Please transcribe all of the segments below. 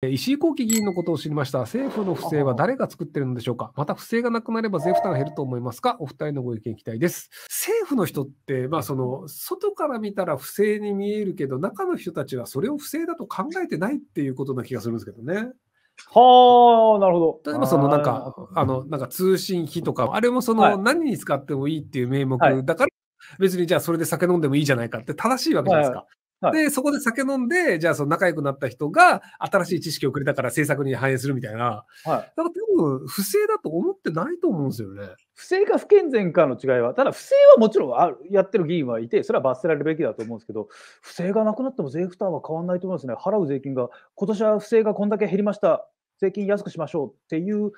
石井幸喜議員のことを知りました。政府の不正は誰が作ってるのでしょうかまた不正がなくなれば税負担が減ると思いますかお二人のご意見期待です。政府の人って、まあその、外から見たら不正に見えるけど、中の人たちはそれを不正だと考えてないっていうことな気がするんですけどね。はあ、なるほど。例えばそのなんか、あの、なんか通信費とか、あれもその何に使ってもいいっていう名目だから、別にじゃあそれで酒飲んでもいいじゃないかって正しいわけじゃないですか。はい、で、そこで酒飲んで、じゃあその仲良くなった人が新しい知識をくれたから政策に反映するみたいな。はい。だから多分、不正だと思ってないと思うんですよね。不正か不健全かの違いは、ただ不正はもちろんあやってる議員はいて、それは罰せられるべきだと思うんですけど、不正がなくなっても税負担は変わらないと思いますね。払う税金が、今年は不正がこんだけ減りました、税金安くしましょうっていう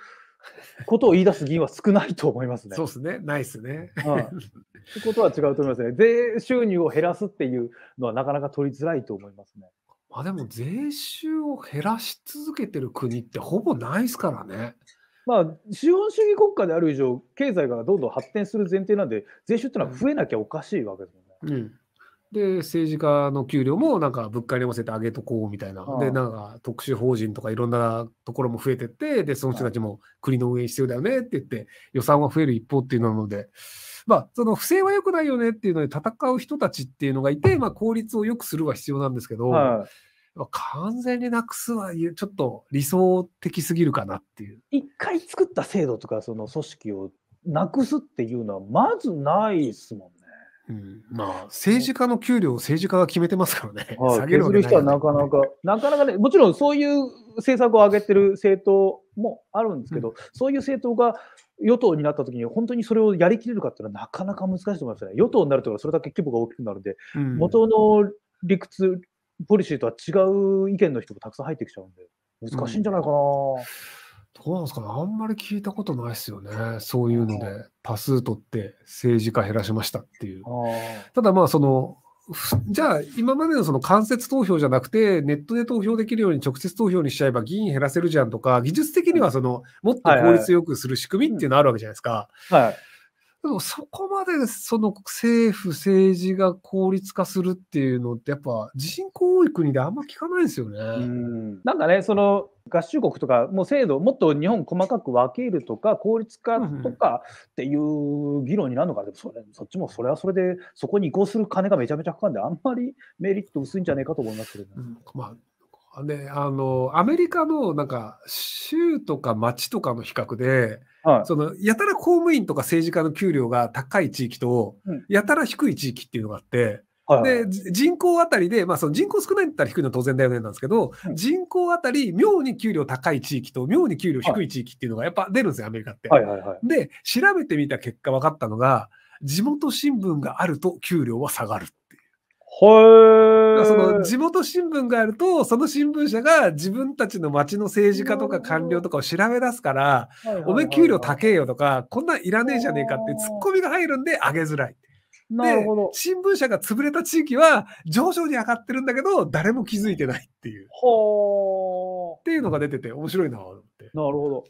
ことを言い出す議員は少ないと思いますね。そうですね、ないですね。は、い、ってことは違うと思いますね。税収入を減らすっていうのは、なかなか取りづらいと思いますね。まあ、でも、税収を減らし続けてる国ってほぼないですからね。まあ、資本主義国家である以上、経済がどんどん発展する前提なんで、税収っていうのは増えなきゃおかしいわけですもんね。うん、うんで、政治家の給料もなんか物価に合わせて上げとこうみたいな、で、なんか特殊法人とかいろんなところも増えてって、で、その人たちも国の運営必要だよねって言って、予算は増える一方っていうのなので、まあ、その不正は良くないよねっていうので、戦う人たちっていうのがいて、まあ、効率を良くするは必要なんですけど、はい、完全になくすはちょっと理想的すぎるかなっていう。一回作った制度とか、その組織をなくすっていうのは、まずないですもんね。うん、まあ、政治家の給料を政治家が決めてますからね。はい、下げる人はなかなか、なかなかね、もちろんそういう政策を上げてる政党もあるんですけど、うん、そういう政党が与党になったときに、本当にそれをやりきれるかっていうのはなかなか難しいと思いますね。与党になるとそれだけ規模が大きくなるんで、うん、元の理屈、ポリシーとは違う意見の人もたくさん入ってきちゃうんで、難しいんじゃないかな。うんどうなんですかね、あんまり聞いたことないですよね、そういうので、多数取って政治家減らしましたっていう。ただまあそのじゃあ、今までのその間接投票じゃなくて、ネットで投票できるように直接投票にしちゃえば議員減らせるじゃんとか、技術的にはそのもっと効率よくする仕組みっていうのあるわけじゃないですか。はいはいはいでもそこまでその政府、政治が効率化するっていうのってやっぱ人口多い国であんま聞かないですよね。んなんかね、その合衆国とか、もう制度、もっと日本細かく分けるとか、効率化とかっていう議論になるのか、でもそれそっちもそれはそれで、そこに移行する金がめちゃめちゃかかるんで、あんまりメリット薄いんじゃないかと思いますけど、ねうん、まあ、ね、あの、アメリカのなんか州とか町とかの比較で、はい、そのやたら公務員とか政治家の給料が高い地域と、うん、やたら低い地域っていうのがあって、はい、で人口あたりで、まあ、その人口少ないんだったら低いのは当然だよねなんですけど、うん、人口あたり妙に給料高い地域と妙に給料低い地域っていうのがやっぱ出るんですよ、アメリカって。はいはいはい、で調べてみた結果分かったのが地元新聞があると給料は下がる。その地元新聞があるとその新聞社が自分たちの町の政治家とか官僚とかを調べ出すから「おめえ給料高えよ」とか「こんなんいらねえじゃねえか」ってツッコミが入るんで上げづらい。ど。新聞社が潰れた地域は上昇に上がってるんだけど誰も気づいてないっていう。っていうのが出てて面白いなと思って。なるほど。